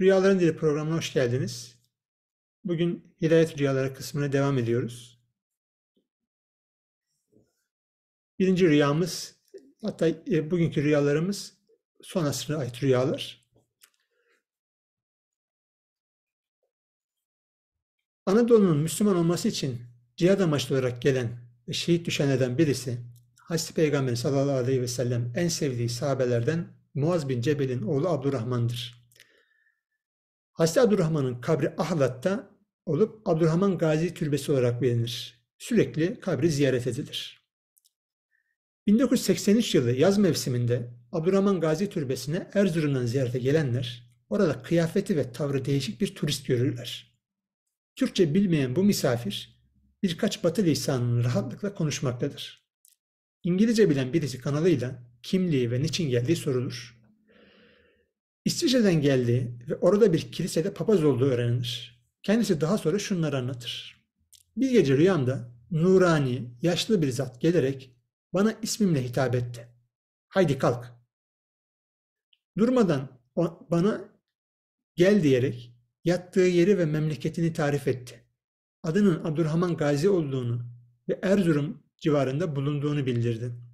Rüyaların Dili programına hoş geldiniz. Bugün Hidayet Rüyaları kısmına devam ediyoruz. Birinci rüyamız, hatta e, bugünkü rüyalarımız son asrına ait rüyalar. Anadolu'nun Müslüman olması için cihad amaçlı olarak gelen ve şehit düşenlerden birisi, Hazreti Peygamber sallallahu aleyhi ve sellem en sevdiği sahabelerden Muaz bin Cebel'in oğlu Abdurrahman'dır. Hazreti Abdurrahman'ın kabri Ahlat'ta olup Abdurrahman Gazi Türbesi olarak bilinir. Sürekli kabri ziyaret edilir. 1983 yılı yaz mevsiminde Abdurrahman Gazi Türbesi'ne Erzurum'dan ziyarete gelenler orada kıyafeti ve tavrı değişik bir turist görürler. Türkçe bilmeyen bu misafir birkaç batı lisanını rahatlıkla konuşmaktadır. İngilizce bilen birisi kanalıyla kimliği ve niçin geldiği sorulur. İsviçre'den geldiği ve orada bir kilisede papaz olduğu öğrenilir. Kendisi daha sonra şunları anlatır. Bir gece rüyamda nurani, yaşlı bir zat gelerek bana ismimle hitap etti. Haydi kalk. Durmadan bana gel diyerek yattığı yeri ve memleketini tarif etti. Adının Abdurrahman Gazi olduğunu ve Erzurum civarında bulunduğunu bildirdi.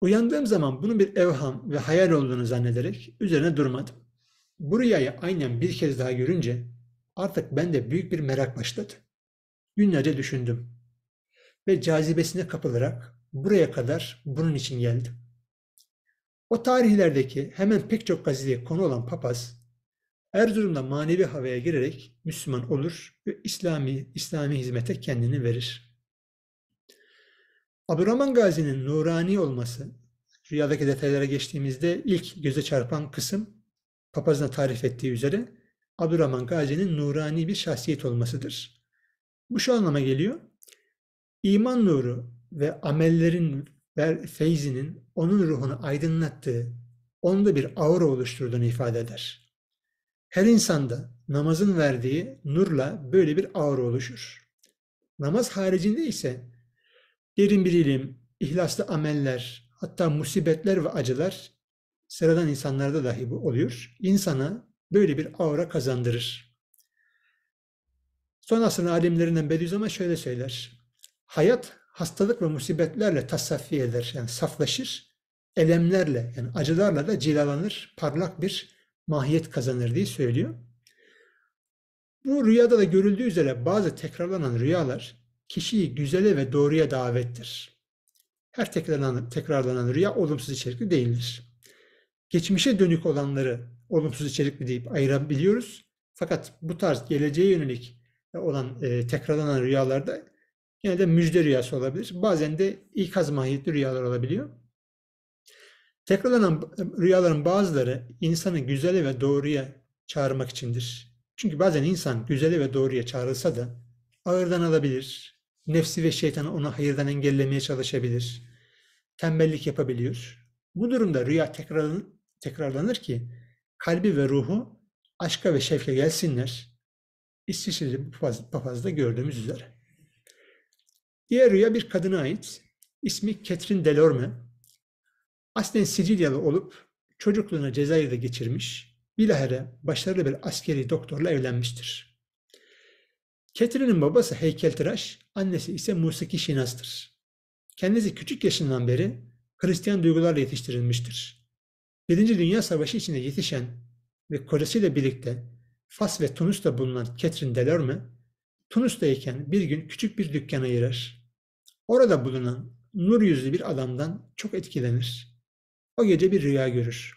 Uyandığım zaman bunun bir evham ve hayal olduğunu zannederek üzerine durmadım. Bu rüyayı aynen bir kez daha görünce artık bende büyük bir merak başladı. Günlerce düşündüm ve cazibesine kapılarak buraya kadar bunun için geldim. O tarihlerdeki hemen pek çok gazeteye konu olan papaz Erzurum'da manevi havaya girerek Müslüman olur ve İslami İslami hizmete kendini verir. Abdurrahman Gazi'nin nurani olması, rüyadaki detaylara geçtiğimizde ilk göze çarpan kısım papazına tarif ettiği üzere Abdurrahman Gazi'nin nurani bir şahsiyet olmasıdır. Bu şu anlama geliyor. İman nuru ve amellerin ve feyzinin onun ruhunu aydınlattığı, onda bir aura oluşturduğunu ifade eder. Her insanda namazın verdiği nurla böyle bir aura oluşur. Namaz haricinde ise Derin bir ilim, ihlaslı ameller, hatta musibetler ve acılar sıradan insanlarda dahi bu oluyor. İnsana böyle bir aura kazandırır. Son asrın alimlerinden Bediüzzaman şöyle söyler. Hayat hastalık ve musibetlerle tasaffi eder, yani saflaşır. Elemlerle, yani acılarla da cilalanır, parlak bir mahiyet kazanır diye söylüyor. Bu rüyada da görüldüğü üzere bazı tekrarlanan rüyalar kişiyi güzele ve doğruya davettir. Her tekrarlanan, tekrarlanan rüya olumsuz içerikli değildir. Geçmişe dönük olanları olumsuz içerikli deyip ayırabiliyoruz. Fakat bu tarz geleceğe yönelik olan e, tekrarlanan rüyalarda genelde müjde rüyası olabilir. Bazen de ikaz mahiyetli rüyalar olabiliyor. Tekrarlanan rüyaların bazıları insanı güzele ve doğruya çağırmak içindir. Çünkü bazen insan güzele ve doğruya çağrılsa da ağırdan alabilir, Nefsi ve şeytanı onu hayırdan engellemeye çalışabilir. Tembellik yapabiliyor. Bu durumda rüya tekrarlanır, tekrarlanır ki kalbi ve ruhu aşka ve şevke gelsinler. İsviçreli papazda gördüğümüz üzere. Diğer rüya bir kadına ait. İsmi Catherine Delorme. Aslen Sicilyalı olup çocukluğuna Cezayir'de geçirmiş. Bilahare başarılı bir askeri doktorla evlenmiştir. Ketrinin babası heykeltıraş, annesi ise musiki şinastır. Kendisi küçük yaşından beri Hristiyan duygularla yetiştirilmiştir. Birinci Dünya Savaşı içinde yetişen ve kocasıyla birlikte Fas ve Tunus'ta bulunan Catherine Delorme, Tunus'tayken bir gün küçük bir dükkan ayırır. Orada bulunan nur yüzlü bir adamdan çok etkilenir. O gece bir rüya görür.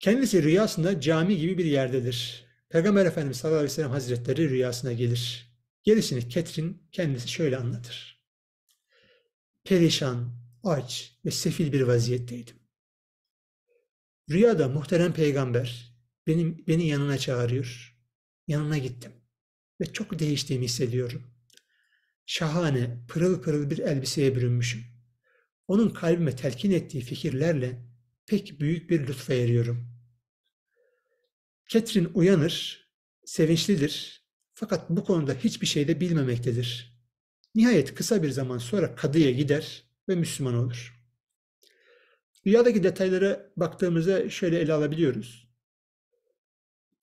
Kendisi rüyasında cami gibi bir yerdedir Peygamber Efendimiz sallallahu aleyhi ve sellem hazretleri rüyasına gelir. Gelişini Ketrin kendisi şöyle anlatır. Perişan, aç ve sefil bir vaziyetteydim. Rüyada muhterem peygamber benim, beni yanına çağırıyor. Yanına gittim ve çok değiştiğimi hissediyorum. Şahane, pırıl pırıl bir elbiseye bürünmüşüm. Onun kalbime telkin ettiği fikirlerle pek büyük bir lütfa eriyorum. Catherine uyanır, sevinçlidir fakat bu konuda hiçbir şey de bilmemektedir. Nihayet kısa bir zaman sonra kadıya gider ve Müslüman olur. Rüyadaki detaylara baktığımızda şöyle ele alabiliyoruz.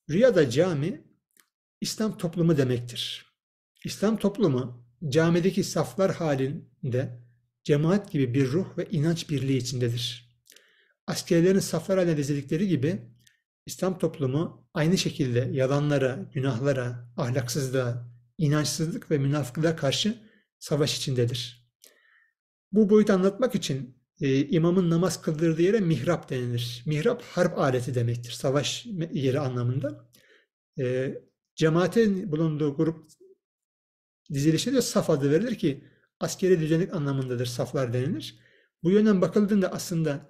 Rüyada cami İslam toplumu demektir. İslam toplumu camideki saflar halinde cemaat gibi bir ruh ve inanç birliği içindedir. Askerlerin saflar haline dizildikleri gibi İslam toplumu aynı şekilde yalanlara, günahlara, ahlaksızlığa, inançsızlık ve münafıklığa karşı savaş içindedir. Bu boyutu anlatmak için e, imamın namaz kıldırdığı yere mihrap denilir. Mihrap harp aleti demektir, savaş yeri anlamında. E, cemaatin bulunduğu grup dizilişine de saf adı verilir ki askeri düzenlik anlamındadır saflar denilir. Bu yönden bakıldığında aslında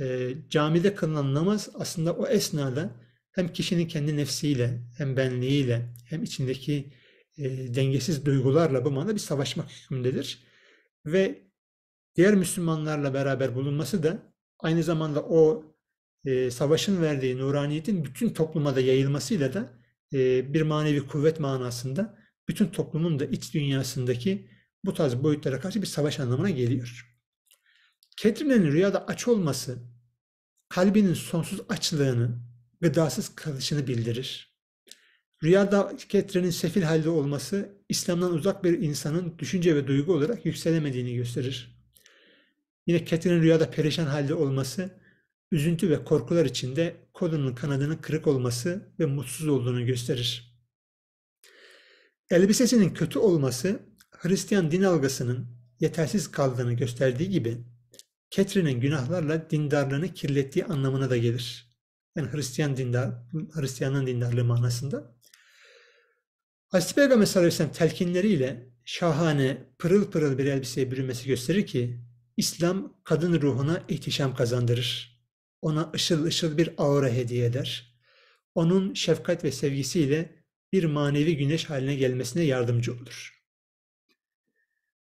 e, camide kılınan namaz aslında o esnada hem kişinin kendi nefsiyle, hem benliğiyle, hem içindeki e, dengesiz duygularla bu manada bir savaşmak hükmündedir. Ve diğer Müslümanlarla beraber bulunması da aynı zamanda o e, savaşın verdiği nuraniyetin bütün topluma da yayılmasıyla da e, bir manevi kuvvet manasında bütün toplumun da iç dünyasındaki bu tarz boyutlara karşı bir savaş anlamına geliyor. Catherine'in rüyada aç olması kalbinin sonsuz açlığını, gıdasız kalışını bildirir. Rüyada Catherine'in sefil halde olması İslam'dan uzak bir insanın düşünce ve duygu olarak yükselemediğini gösterir. Yine Catherine'in rüyada perişan halde olması üzüntü ve korkular içinde kolunun kanadının kırık olması ve mutsuz olduğunu gösterir. Elbisesinin kötü olması Hristiyan din algısının yetersiz kaldığını gösterdiği gibi Ketrinin günahlarla dindarlığını kirlettiği anlamına da gelir. Yani Hristiyan dindar, Hristiyanın dindarlığı manasında. Hazreti Peygamber sallallahu aleyhi telkinleriyle şahane, pırıl pırıl bir elbiseye bürünmesi gösterir ki İslam kadın ruhuna ihtişam kazandırır. Ona ışıl ışıl bir aura hediye eder. Onun şefkat ve sevgisiyle bir manevi güneş haline gelmesine yardımcı olur.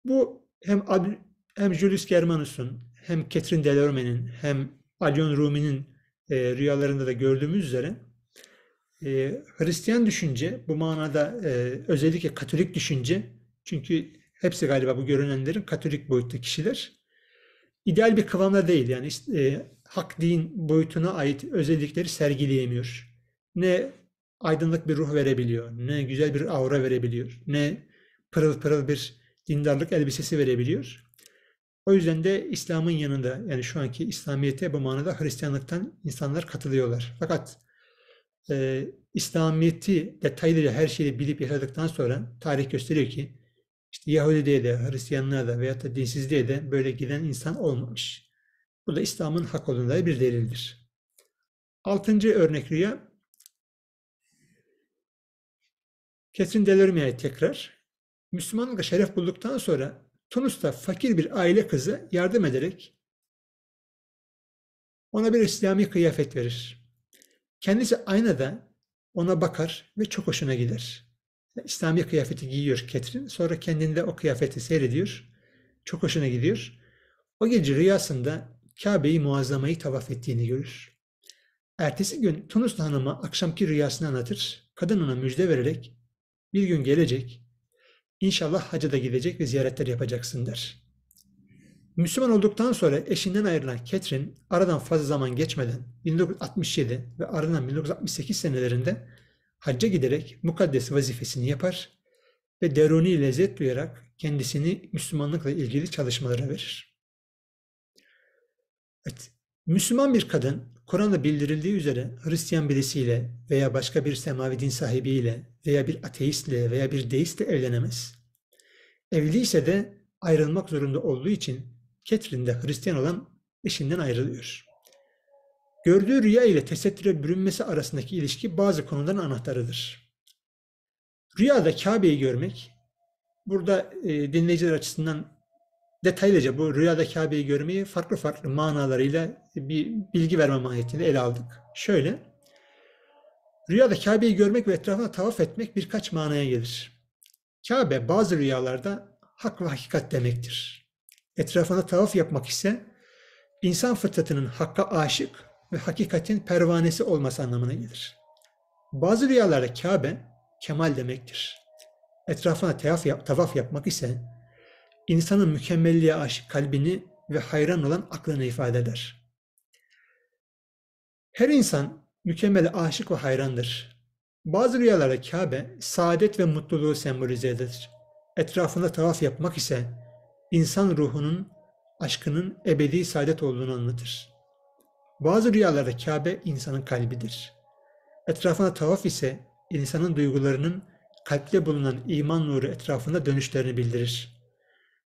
Bu hem hem Julius Germanus'un hem Catherine Delorme'nin hem Alion Rumi'nin e, rüyalarında da gördüğümüz üzere e, Hristiyan düşünce bu manada e, özellikle Katolik düşünce çünkü hepsi galiba bu görünenlerin Katolik boyutta kişiler ideal bir kıvamda değil yani e, hak din boyutuna ait özellikleri sergileyemiyor. Ne aydınlık bir ruh verebiliyor, ne güzel bir aura verebiliyor, ne pırıl pırıl bir dindarlık elbisesi verebiliyor. O yüzden de İslam'ın yanında yani şu anki İslamiyet'e bu manada Hristiyanlıktan insanlar katılıyorlar. Fakat e, İslamiyet'i detaylıca her şeyi bilip yaşadıktan sonra tarih gösteriyor ki işte Yahudi'ye de, Hristiyanlığa da veyahut da dinsizliğe de böyle giden insan olmamış. Bu da İslam'ın hak olduğunda bir delildir. Altıncı örnek rüya Catherine Delorme'ye tekrar Müslümanlıkla şeref bulduktan sonra Tunus'ta fakir bir aile kızı yardım ederek ona bir İslami kıyafet verir. Kendisi aynada ona bakar ve çok hoşuna gider. İslami kıyafeti giyiyor Ketrin. Sonra kendinde o kıyafeti seyrediyor. Çok hoşuna gidiyor. O gece rüyasında Kabe'yi muazzamayı tavaf ettiğini görür. Ertesi gün Tunuslu hanıma akşamki rüyasını anlatır. Kadın ona müjde vererek bir gün gelecek İnşallah hacı da gidecek ve ziyaretler yapacaksın der. Müslüman olduktan sonra eşinden ayrılan Ketrin aradan fazla zaman geçmeden 1967 ve ardından 1968 senelerinde hacca giderek mukaddes vazifesini yapar ve deruni lezzet duyarak kendisini Müslümanlıkla ilgili çalışmalara verir. Evet, Müslüman bir kadın Kur'an'da bildirildiği üzere Hristiyan birisiyle veya başka bir semavi din sahibiyle veya bir ateistle veya bir deistle evlenemez. Evliyse de ayrılmak zorunda olduğu için Catherine de Hristiyan olan eşinden ayrılıyor. Gördüğü rüya ile tesettüre bürünmesi arasındaki ilişki bazı konuların anahtarıdır. Rüyada Kabe'yi görmek, burada e, dinleyiciler açısından detaylıca bu rüyada Kabe'yi görmeyi farklı farklı manalarıyla bir bilgi verme mahiyetinde ele aldık. Şöyle, rüyada Kabe'yi görmek ve etrafına tavaf etmek birkaç manaya gelir. Kabe bazı rüyalarda hak ve hakikat demektir. Etrafına tavaf yapmak ise insan fıtratının hakka aşık ve hakikatin pervanesi olması anlamına gelir. Bazı rüyalarda Kabe kemal demektir. Etrafına tavaf yapmak ise insanın mükemmelliğe aşık kalbini ve hayran olan aklını ifade eder. Her insan mükemmele aşık ve hayrandır. Bazı rüyalarda Kabe saadet ve mutluluğu sembolize eder. Etrafında tavaf yapmak ise insan ruhunun aşkının ebedi saadet olduğunu anlatır. Bazı rüyalarda Kabe insanın kalbidir. Etrafına tavaf ise insanın duygularının kalpte bulunan iman nuru etrafında dönüşlerini bildirir.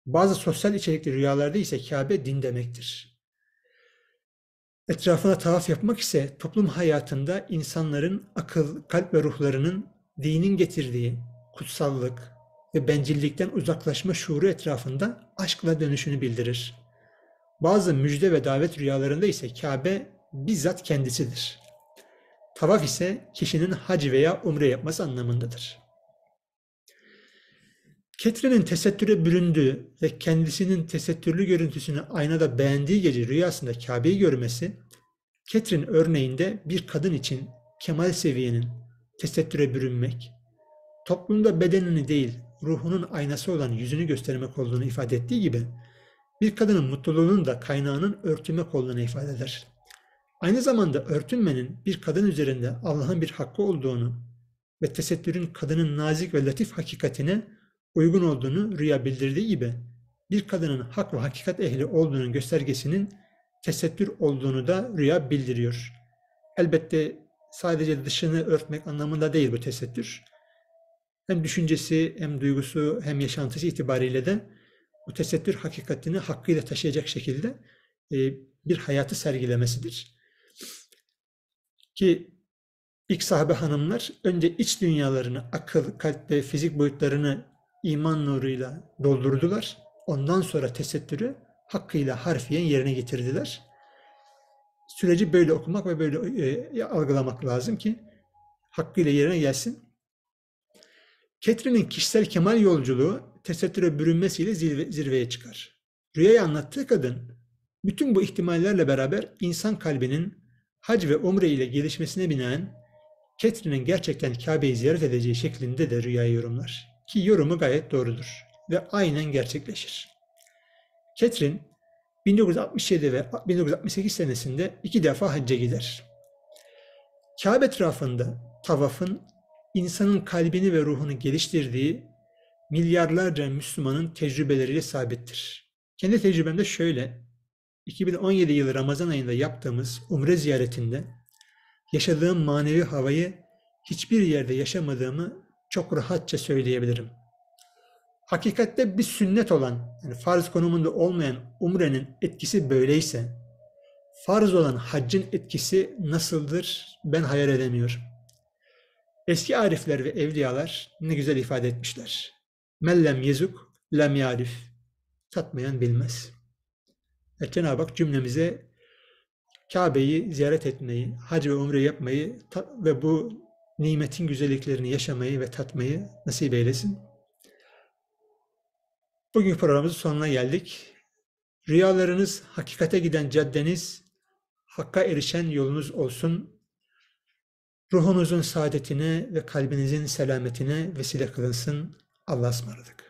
Bazı sosyal içerikli rüyalarda ise Kabe din demektir. Etrafına tavaf yapmak ise toplum hayatında insanların akıl, kalp ve ruhlarının dinin getirdiği kutsallık ve bencillikten uzaklaşma şuuru etrafında aşkla dönüşünü bildirir. Bazı müjde ve davet rüyalarında ise Kabe bizzat kendisidir. Tavaf ise kişinin hac veya umre yapması anlamındadır. Ketrin'in tesettüre büründüğü ve kendisinin tesettürlü görüntüsünü aynada beğendiği gece rüyasında Kabe'yi görmesi, Ketrin örneğinde bir kadın için kemal seviyenin tesettüre bürünmek, toplumda bedenini değil ruhunun aynası olan yüzünü göstermek olduğunu ifade ettiği gibi, bir kadının mutluluğunun da kaynağının örtünmek olduğunu ifade eder. Aynı zamanda örtünmenin bir kadın üzerinde Allah'ın bir hakkı olduğunu ve tesettürün kadının nazik ve latif hakikatini uygun olduğunu rüya bildirdiği gibi bir kadının hak ve hakikat ehli olduğunun göstergesinin tesettür olduğunu da rüya bildiriyor. Elbette sadece dışını örtmek anlamında değil bu tesettür. Hem düşüncesi hem duygusu hem yaşantısı itibariyle de bu tesettür hakikatini hakkıyla taşıyacak şekilde e, bir hayatı sergilemesidir. Ki ilk sahabe hanımlar önce iç dünyalarını, akıl, kalp ve fizik boyutlarını iman nuruyla doldurdular. Ondan sonra tesettürü hakkıyla harfiyen yerine getirdiler. Süreci böyle okumak ve böyle e, algılamak lazım ki hakkıyla yerine gelsin. Ketrin'in kişisel kemal yolculuğu tesettüre bürünmesiyle zirve, zirveye çıkar. Rüyayı anlattığı kadın bütün bu ihtimallerle beraber insan kalbinin hac ve umre ile gelişmesine binaen Ketrin'in gerçekten Kabe'yi ziyaret edeceği şeklinde de rüyayı yorumlar ki yorumu gayet doğrudur ve aynen gerçekleşir. Ketrin 1967 ve 1968 senesinde iki defa hacca gider. Kabe etrafında tavafın insanın kalbini ve ruhunu geliştirdiği milyarlarca Müslümanın tecrübeleriyle sabittir. Kendi tecrübemde şöyle, 2017 yılı Ramazan ayında yaptığımız umre ziyaretinde yaşadığım manevi havayı hiçbir yerde yaşamadığımı çok rahatça söyleyebilirim. Hakikatte bir sünnet olan, yani farz konumunda olmayan umrenin etkisi böyleyse, farz olan haccın etkisi nasıldır ben hayal edemiyorum. Eski arifler ve evliyalar ne güzel ifade etmişler. Mellem yezuk, lem yarif. Tatmayan bilmez. E Cenab-ı Hak cümlemize Kabe'yi ziyaret etmeyi, hac ve umre yapmayı ve bu nimetin güzelliklerini yaşamayı ve tatmayı nasip eylesin. Bugün programımızın sonuna geldik. Rüyalarınız hakikate giden caddeniz, hakka erişen yolunuz olsun. Ruhunuzun saadetine ve kalbinizin selametine vesile kılınsın. Allah'a ısmarladık.